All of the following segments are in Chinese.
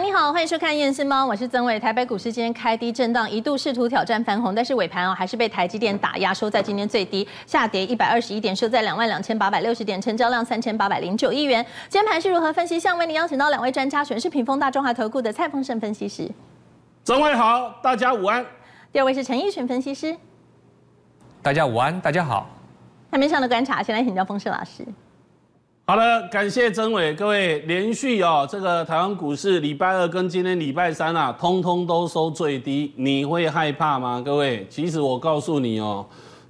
你好，欢迎收看《燕市猫》，我是曾伟。台北股市今天开低震荡，一度试图挑战翻红，但是尾盘哦还是被台积电打压，收在今天最低，下跌一百二十一点，收在两万两千八百六十点，成交量三千八百零九亿元。今天盘是如何分析？向为您邀请到两位专家，全是屏风大中华投顾的蔡丰盛分析师。曾伟好，大家午安。第二位是陈奕迅分析师，大家午安，大家好。台面上的观察，先来请教丰盛老师。好了，感谢曾伟，各位连续哦，这个台湾股市礼拜二跟今天礼拜三啊，通通都收最低，你会害怕吗？各位，其实我告诉你哦，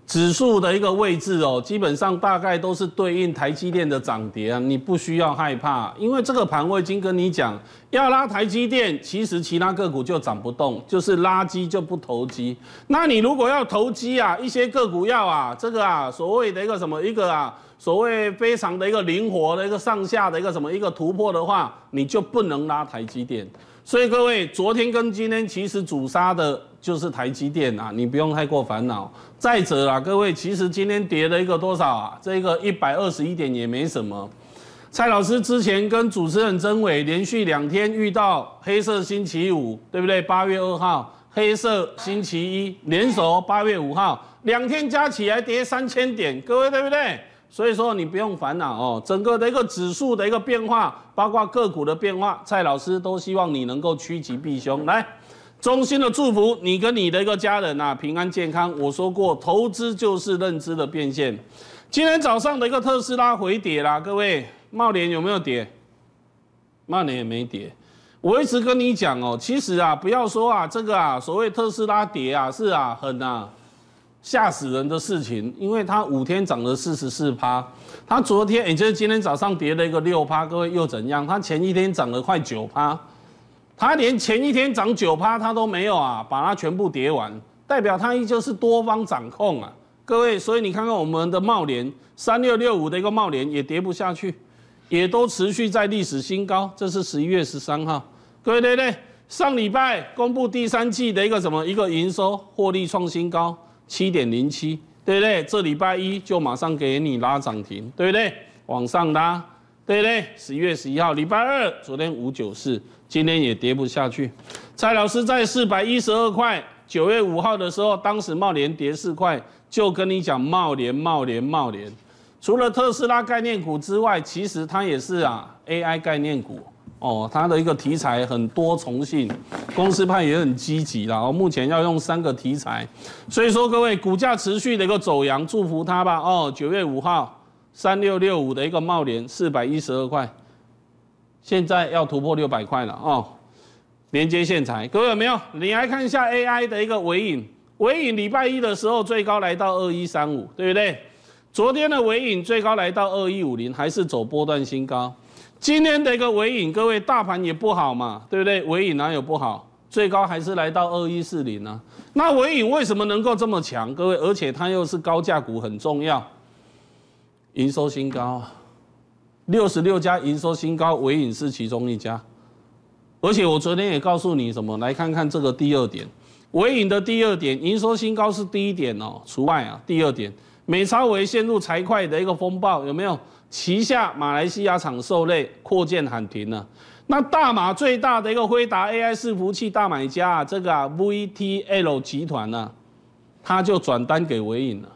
指数的一个位置哦，基本上大概都是对应台积电的涨跌啊，你不需要害怕，因为这个盘我已经跟你讲，要拉台积电，其实其他个股就涨不动，就是垃圾就不投机。那你如果要投机啊，一些个股要啊，这个啊，所谓的一个什么一个啊。所谓非常的一个灵活的一个上下的一个什么一个突破的话，你就不能拉台积电。所以各位，昨天跟今天其实主杀的就是台积电啊，你不用太过烦恼。再者啊，各位，其实今天跌了一个多少啊？这个一百二十一点也没什么。蔡老师之前跟主持人曾伟连续两天遇到黑色星期五，对不对？八月二号黑色星期一，联手八月五号，两天加起来跌三千点，各位对不对？所以说你不用烦恼哦，整个的一个指数的一个变化，包括个股的变化，蔡老师都希望你能够趋吉避凶，来衷心的祝福你跟你的一个家人啊平安健康。我说过，投资就是认知的变现。今天早上的一个特斯拉回跌啦，各位，茂联有没有跌？茂联也没跌。我一直跟你讲哦，其实啊，不要说啊，这个啊，所谓特斯拉跌啊，是啊，很啊。吓死人的事情，因为它五天涨了四十四趴，它昨天也就是今天早上跌了一个六趴，各位又怎样？它前一天涨了快九趴，它连前一天涨九趴它都没有啊，把它全部跌完，代表它依旧是多方掌控啊，各位，所以你看看我们的茂联三六六五的一个茂联也跌不下去，也都持续在历史新高，这是十一月十三号，各位对对？上礼拜公布第三季的一个什么一个营收获利创新高。七点零七，对不对？这礼拜一就马上给你拉涨停，对不对？往上拉，对不对？十一月十一号，礼拜二，昨天五九四，今天也跌不下去。蔡老师在四百一十二块，九月五号的时候，当时茂联跌四块，就跟你讲茂联，茂联，茂联。除了特斯拉概念股之外，其实它也是啊，AI 概念股。哦，它的一个题材很多重性，公司派也很积极，然后目前要用三个题材，所以说各位股价持续的一个走阳，祝福它吧。哦，九月五号三六六五的一个帽联四百一十二块，现在要突破六百块了哦。连接线材，各位有没有？你来看一下 AI 的一个尾影，尾影礼拜一的时候最高来到二一三五，对不对？昨天的尾影最高来到二一五零，还是走波段新高。今天的一个尾影，各位大盘也不好嘛，对不对？尾影哪有不好？最高还是来到二一四零呢。那尾影为什么能够这么强？各位，而且它又是高价股，很重要。营收新高，六十六家营收新高，尾影是其中一家。而且我昨天也告诉你什么？来看看这个第二点，尾影的第二点，营收新高是第一点哦，除外啊。第二点，美超维陷入财会的一个风暴，有没有？旗下马来西亚厂受类扩建喊停了，那大马最大的一个辉达 AI 伺服器大买家，这个 VTL 集团呢，他就转单给伟影了。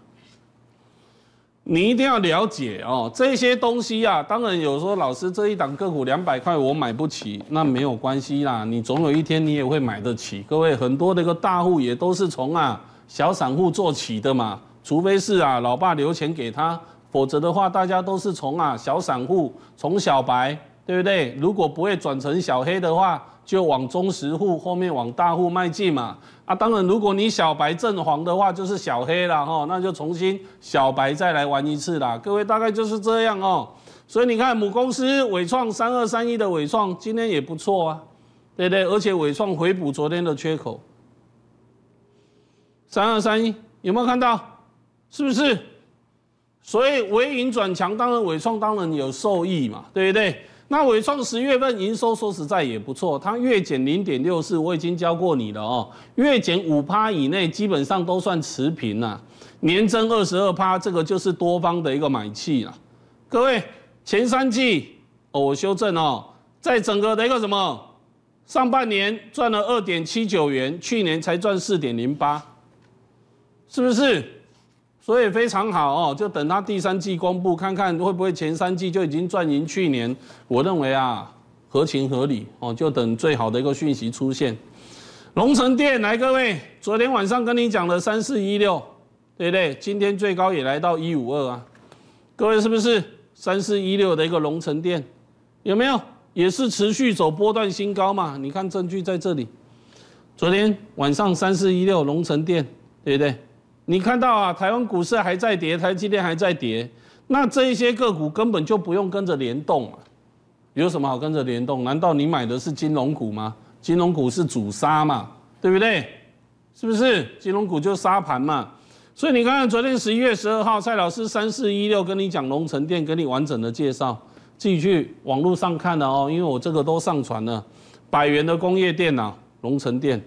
你一定要了解哦，这些东西啊，当然有时候老师这一档个股两百块我买不起，那没有关系啦，你总有一天你也会买得起。各位很多的一个大户也都是从啊小散户做起的嘛，除非是啊老爸留钱给他。否则的话，大家都是从啊小散户，从小白，对不对？如果不会转成小黑的话，就往中实户后面往大户迈进嘛。啊，当然，如果你小白正黄的话，就是小黑了哈，那就重新小白再来玩一次啦。各位大概就是这样哦。所以你看母公司伟创三二三一的伟创今天也不错啊，对不对？而且伟创回补昨天的缺口，三二三一有没有看到？是不是？所以微盈转强，当然尾创当然有受益嘛，对不对？那尾创十月份营收说实在也不错，它月减零点六四，我已经教过你了哦，月减五趴以内基本上都算持平了，年增二十二趴，这个就是多方的一个买气啊。各位，前三季我修正哦，在整个的一个什么上半年赚了二点七九元，去年才赚四点零八，是不是？所以非常好哦，就等它第三季公布，看看会不会前三季就已经赚赢去年。我认为啊，合情合理哦。就等最好的一个讯息出现。龙城店来，各位，昨天晚上跟你讲的三四一六，对不对？今天最高也来到一五二啊，各位是不是三四一六的一个龙城店？有没有？也是持续走波段新高嘛？你看证据在这里，昨天晚上三四一六龙城店，对不对？你看到啊，台湾股市还在跌，台积电还在跌，那这一些个股根本就不用跟着联动啊，有什么好跟着联动？难道你买的是金融股吗？金融股是主杀嘛，对不对？是不是？金融股就杀盘嘛，所以你看看，昨天十一月十二号，蔡老师三四一六跟你讲龙城店，跟你完整的介绍，自己去网络上看的哦，因为我这个都上传了，百元的工业电脑龙城店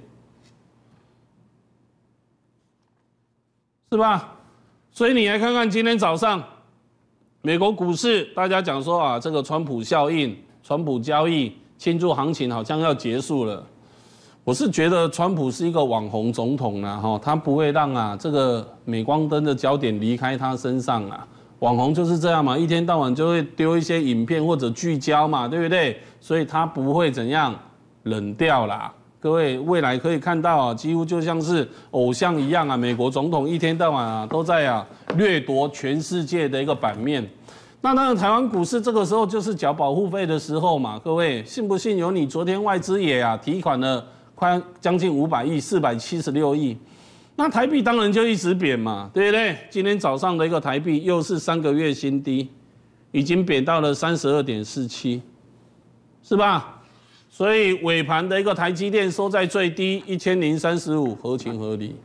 是吧？所以你来看看今天早上，美国股市，大家讲说啊，这个川普效应、川普交易、庆祝行情好像要结束了。我是觉得川普是一个网红总统了，哈，他不会让啊这个镁光灯的焦点离开他身上啊。网红就是这样嘛，一天到晚就会丢一些影片或者聚焦嘛，对不对？所以他不会怎样冷掉啦。各位，未来可以看到啊，几乎就像是偶像一样啊，美国总统一天到晚啊都在啊掠夺全世界的一个版面。那那个台湾股市这个时候就是缴保护费的时候嘛。各位信不信？由你昨天外资也啊提款了快将近五百亿，四百七十六亿。那台币当然就一直贬嘛，对不对？今天早上的一个台币又是三个月新低，已经贬到了三十二点四七，是吧？所以尾盘的一个台积电收在最低一千零三十五，合情合理。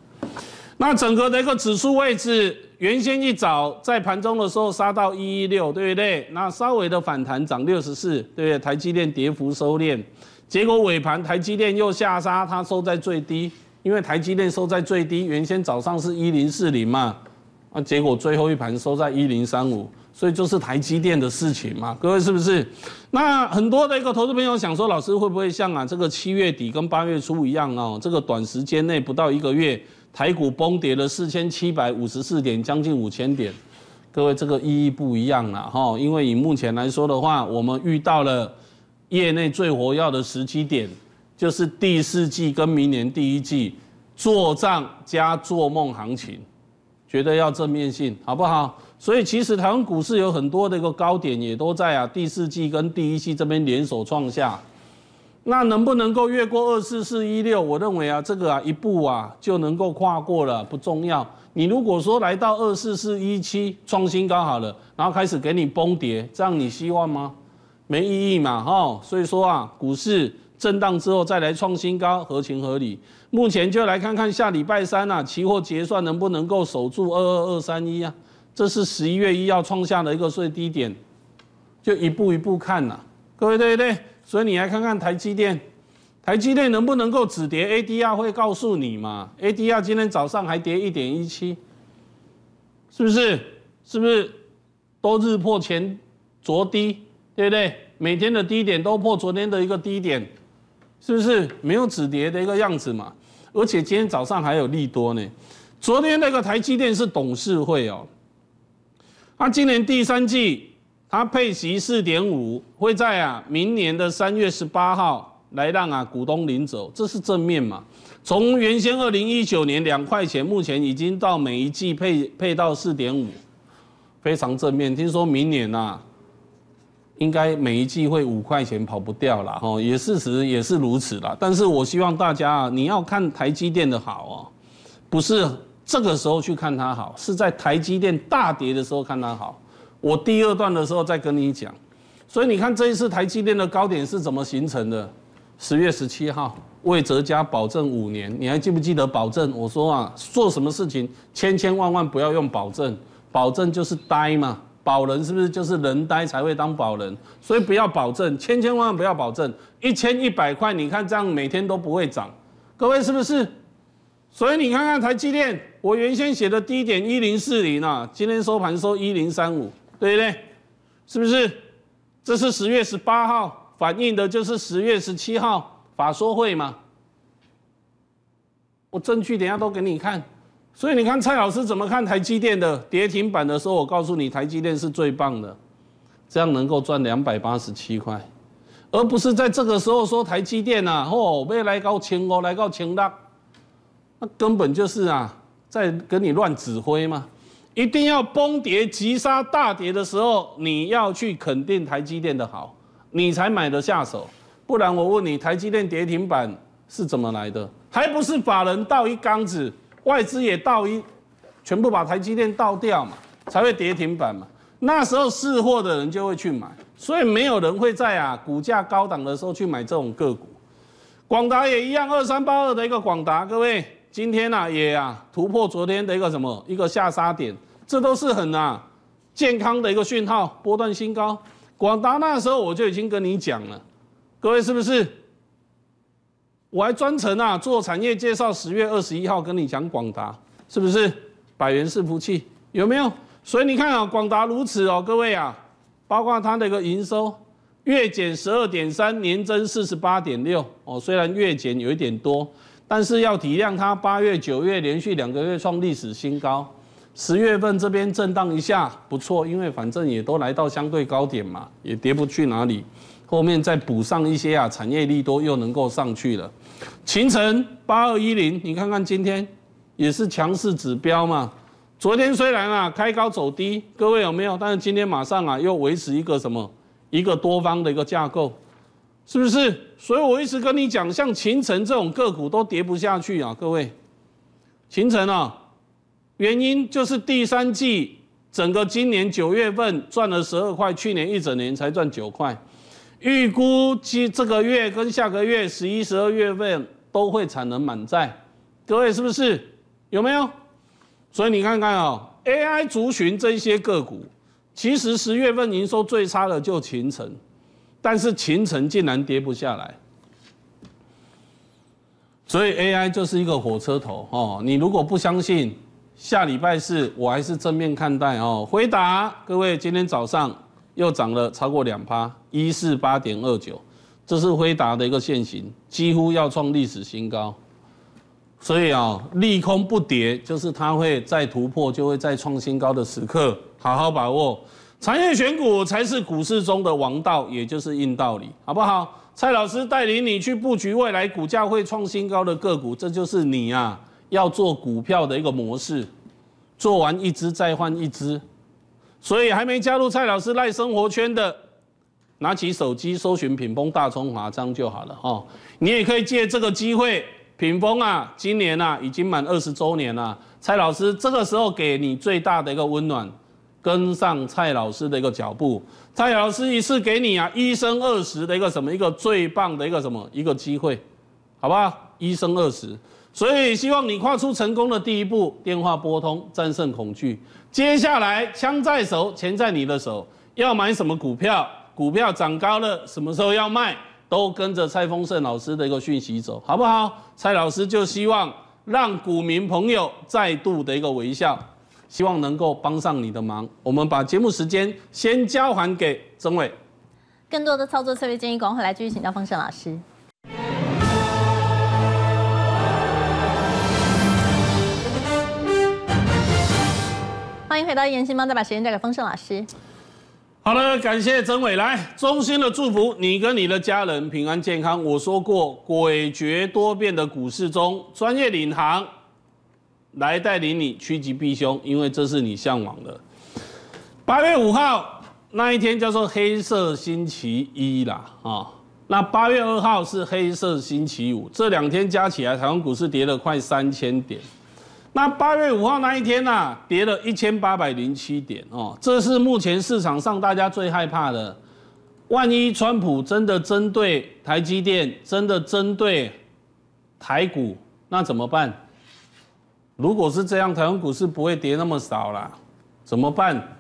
那整个的一个指数位置，原先一早在盘中的时候杀到一一六，对不对？那稍微的反弹涨六十四，对不对？台积电跌幅收敛，结果尾盘台积电又下杀，它收在最低。因为台积电收在最低，原先早上是一零四零嘛，啊，结果最后一盘收在一零三五。所以就是台积电的事情嘛，各位是不是？那很多的一个投资朋友想说，老师会不会像啊这个七月底跟八月初一样哦？这个短时间内不到一个月，台股崩跌了四千七百五十四点，将近五千点，各位这个意义不一样了哈。因为以目前来说的话，我们遇到了业内最活跃的时机点，就是第四季跟明年第一季做账加做梦行情。觉得要正面性，好不好？所以其实台湾股市有很多的一个高点也都在啊，第四季跟第一季这边联手创下。那能不能够越过二四四一六？我认为啊，这个啊一步啊就能够跨过了，不重要。你如果说来到二四四一七创新高好了，然后开始给你崩跌，这样你希望吗？没意义嘛，哈，所以说啊，股市。震荡之后再来创新高，合情合理。目前就来看看下礼拜三呐，期货结算能不能够守住二二二三一啊？这是十一月一要创下的一个最低点，就一步一步看呐。各位对不对？所以你来看看台积电，台积电能不能够止跌？ADR 会告诉你嘛？ADR 今天早上还跌一点一七，是不是？是不是？都日破前昨低，对不对？每天的低点都破昨天的一个低点。是不是没有止跌的一个样子嘛？而且今天早上还有利多呢。昨天那个台积电是董事会哦，他今年第三季他配息四点五，会在啊明年的三月十八号来让啊股东领走，这是正面嘛？从原先二零一九年两块钱，目前已经到每一季配配到四点五，非常正面。听说明年呐。应该每一季会五块钱跑不掉了哦，也事实也是如此啦。但是我希望大家啊，你要看台积电的好哦，不是这个时候去看它好，是在台积电大跌的时候看它好。我第二段的时候再跟你讲。所以你看这一次台积电的高点是怎么形成的？十月十七号，魏哲家保证五年，你还记不记得保证？我说啊，做什么事情千千万万不要用保证，保证就是呆嘛。保人是不是就是人呆才会当保人？所以不要保证，千千万万不要保证一千一百块。你看这样每天都不会涨，各位是不是？所以你看看台积电，我原先写的低点一零四零啊，今天收盘收一零三五，对不对？是不是？这是十月十八号反映的就是十月十七号法说会嘛？我证据等下都给你看。所以你看蔡老师怎么看台积电的跌停板的时候，我告诉你，台积电是最棒的，这样能够赚两百八十七块，而不是在这个时候说台积电啊，哦，未来高青哦，来高青的，那根本就是啊，在跟你乱指挥嘛。一定要崩跌、急杀、大跌的时候，你要去肯定台积电的好，你才买得下手，不然我问你，台积电跌停板是怎么来的？还不是法人倒一缸子？外资也倒一，全部把台积电倒掉嘛，才会跌停板嘛。那时候试货的人就会去买，所以没有人会在啊股价高档的时候去买这种个股。广达也一样，二三八二的一个广达，各位今天呢也啊突破昨天的一个什么一个下杀点，这都是很啊健康的一个讯号，波段新高。广达那时候我就已经跟你讲了，各位是不是？我还专程啊做产业介绍，十月二十一号跟你讲广达是不是？百元伺服器有没有？所以你看啊，广达如此哦，各位啊，包括它的个营收月减十二点三，年增四十八点六哦。虽然月减有一点多，但是要体谅它八月九月连续两个月创历史新高。十月份这边震荡一下不错，因为反正也都来到相对高点嘛，也跌不去哪里，后面再补上一些啊，产业利多又能够上去了。秦城八二一零，你看看今天也是强势指标嘛。昨天虽然啊开高走低，各位有没有？但是今天马上啊又维持一个什么一个多方的一个架构，是不是？所以我一直跟你讲，像秦城这种个股都跌不下去啊，各位。秦城啊。原因就是第三季整个今年九月份赚了十二块，去年一整年才赚九块。预估今这个月跟下个月十一、十二月份都会产能满载。各位是不是有没有？所以你看看哦，AI 族群这些个股，其实十月份营收最差的就秦城，但是秦城竟然跌不下来。所以 AI 就是一个火车头哦，你如果不相信。下礼拜四，我还是正面看待哦。辉达，各位，今天早上又涨了超过两趴，一四八点二九，这是辉达的一个现形，几乎要创历史新高。所以啊，利空不跌，就是它会再突破，就会再创新高的时刻，好好把握。产业选股才是股市中的王道，也就是硬道理，好不好？蔡老师带领你去布局未来股价会创新高的个股，这就是你呀。要做股票的一个模式，做完一只再换一只，所以还没加入蔡老师赖生活圈的，拿起手机搜寻品峰大中华章就好了哦。你也可以借这个机会，品峰啊，今年啊已经满二十周年了。蔡老师这个时候给你最大的一个温暖，跟上蔡老师的一个脚步。蔡老师一次给你啊一生二十的一个什么一个最棒的一个什么一个机会，好不好？一生二十。所以希望你跨出成功的第一步，电话拨通，战胜恐惧。接下来，枪在手，钱在你的手，要买什么股票，股票涨高了，什么时候要卖，都跟着蔡丰盛老师的一个讯息走，好不好？蔡老师就希望让股民朋友再度的一个微笑，希望能够帮上你的忙。我们把节目时间先交还给曾伟，更多的操作策略建议，赶快来继续请教丰盛老师。欢迎回到《研新帮》，再把时间交给丰盛老师。好了，感谢曾伟来，衷心的祝福你跟你的家人平安健康。我说过，诡谲多变的股市中，专业领航来带领你趋吉避凶，因为这是你向往的。八月五号那一天叫做黑色星期一啦，啊，那八月二号是黑色星期五，这两天加起来，台湾股市跌了快三千点。那八月五号那一天呢，跌了一千八百零七点哦，这是目前市场上大家最害怕的。万一川普真的针对台积电，真的针对台股，那怎么办？如果是这样，台湾股市不会跌那么少啦，怎么办？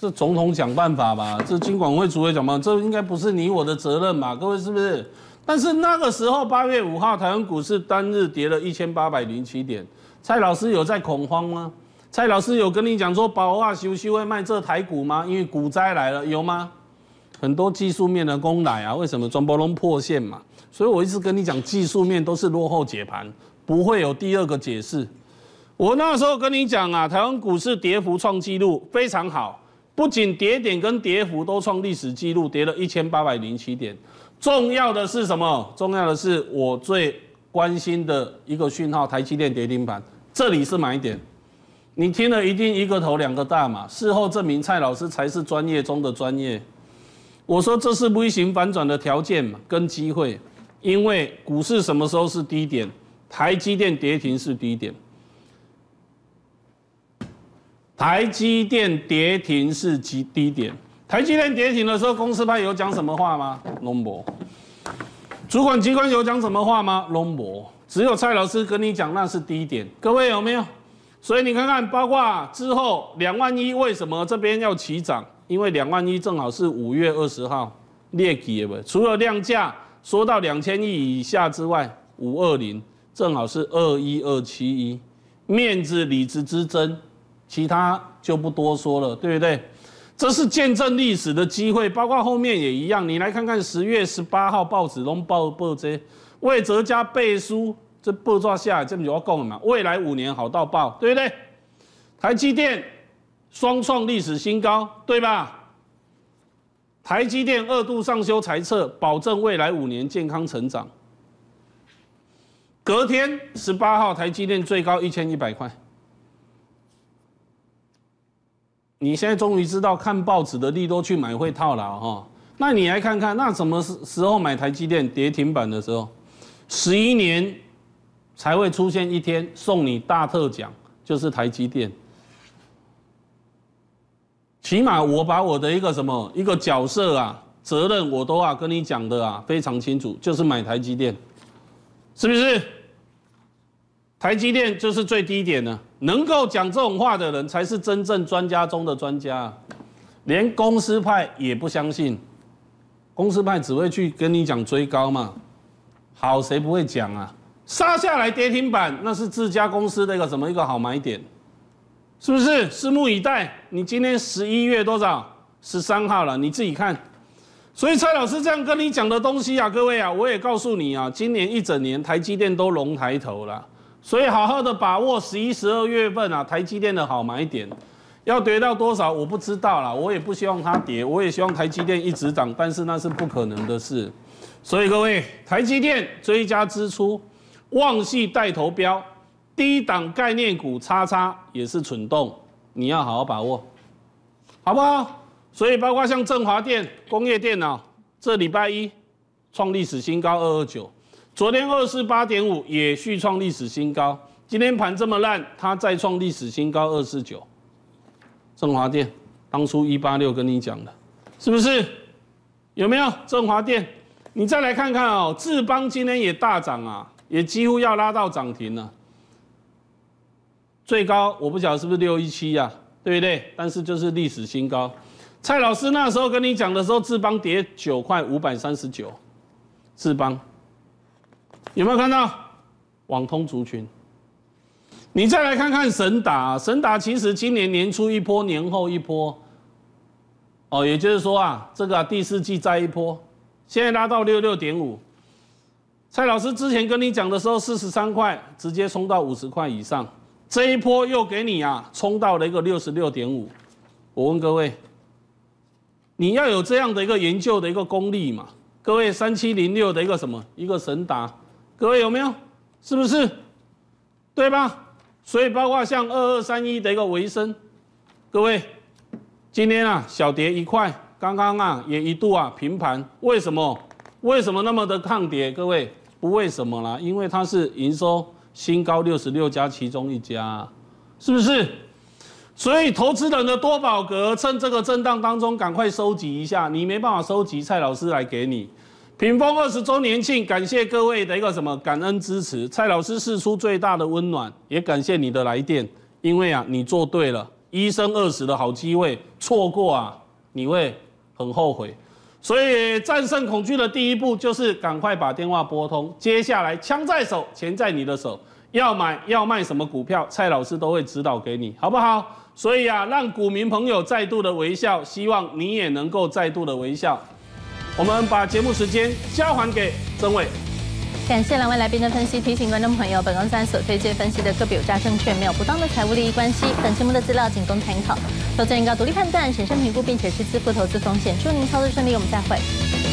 这总统想办法吧，这经管会主委讲办这应该不是你我的责任嘛，各位是不是？但是那个时候八月五号，台湾股市单日跌了一千八百零七点。蔡老师有在恐慌吗？蔡老师有跟你讲说宝华休息会卖这台股吗？因为股灾来了，有吗？很多技术面的攻来啊，为什么庄博龙破线嘛？所以我一直跟你讲，技术面都是落后解盘，不会有第二个解释。我那时候跟你讲啊，台湾股市跌幅创纪录，非常好，不仅跌点跟跌幅都创历史纪录，跌了一千八百零七点。重要的是什么？重要的是我最。关心的一个讯号，台积电跌停板，这里是买点。你听了一定一个头两个大嘛？事后证明蔡老师才是专业中的专业。我说这是微型反转的条件嘛，跟机会。因为股市什么时候是低点？台积电跌停是低点。台积电跌停是极低点。台积电跌停的时候，公司派有讲什么话吗？龙博。主管机关有讲什么话吗？n 博，只有蔡老师跟你讲那是低点，各位有没有？所以你看看八卦之后两万一为什么这边要起涨？因为两万一正好是五月二十号列几的不？除了量价说到两千亿以下之外，五二零正好是二一二七一，面子理子之争，其他就不多说了，对不对？这是见证历史的机会，包括后面也一样。你来看看十月十八号报纸，龙报报这魏哲家背书，这报抓下来这么久，要供了嘛，未来五年好到爆，对不对？台积电双创历史新高，对吧？台积电二度上修财测，保证未来五年健康成长。隔天十八号，台积电最高一千一百块。你现在终于知道看报纸的利多去买会套牢哈，那你来看看，那什么时时候买台积电跌停板的时候，十一年才会出现一天送你大特奖，就是台积电。起码我把我的一个什么一个角色啊责任我都啊跟你讲的啊非常清楚，就是买台积电，是不是？台积电就是最低点呢。能够讲这种话的人，才是真正专家中的专家，连公司派也不相信，公司派只会去跟你讲追高嘛，好谁不会讲啊？杀下来跌停板，那是自家公司的一个什么一个好买点，是不是？拭目以待。你今天十一月多少？十三号了，你自己看。所以蔡老师这样跟你讲的东西啊，各位啊，我也告诉你啊，今年一整年台积电都龙抬头了。所以好好的把握十一、十二月份啊，台积电的好买点，要跌到多少我不知道啦，我也不希望它跌，我也希望台积电一直涨，但是那是不可能的事。所以各位，台积电追加支出，旺系带头标，低档概念股叉叉也是蠢动，你要好好把握，好不好？所以包括像振华电、工业电脑，这礼拜一创历史新高二二九。昨天二四八点五也续创历史新高，今天盘这么烂，它再创历史新高二四九。振华电当初一八六跟你讲的，是不是？有没有振华电？你再来看看哦，智邦今天也大涨啊，也几乎要拉到涨停了。最高我不晓得是不是六一七呀，对不对？但是就是历史新高。蔡老师那时候跟你讲的时候，智邦跌九块五百三十九，智邦。有没有看到网通族群？你再来看看神达，神达其实今年年初一波，年后一波。哦，也就是说啊，这个第四季再一波，现在拉到六六点五。蔡老师之前跟你讲的时候，四十三块直接冲到五十块以上，这一波又给你啊冲到了一个六十六点五。我问各位，你要有这样的一个研究的一个功力嘛？各位，三七零六的一个什么一个神达？各位有没有？是不是？对吧？所以包括像二二三一的一个维生，各位今天啊小跌一块，刚刚啊也一度啊平盘，为什么？为什么那么的抗跌？各位不为什么啦，因为它是营收新高六十六家其中一家，是不是？所以投资人的多宝格趁这个震荡当中赶快收集一下，你没办法收集，蔡老师来给你。屏风二十周年庆，感谢各位的一个什么感恩支持。蔡老师示出最大的温暖，也感谢你的来电，因为啊，你做对了，一生二十的好机会，错过啊，你会很后悔。所以战胜恐惧的第一步就是赶快把电话拨通。接下来，枪在手，钱在你的手，要买要卖什么股票，蔡老师都会指导给你，好不好？所以啊，让股民朋友再度的微笑，希望你也能够再度的微笑。我们把节目时间交还给曾伟。感谢两位来宾的分析，提醒观众朋友，本公司所推荐分析的个别有价证券没有不当的财务利益关系，本节目的资料仅供参考，投资人应独立判断、审慎评估，并且自负投资风险。祝您操作顺利，我们再会。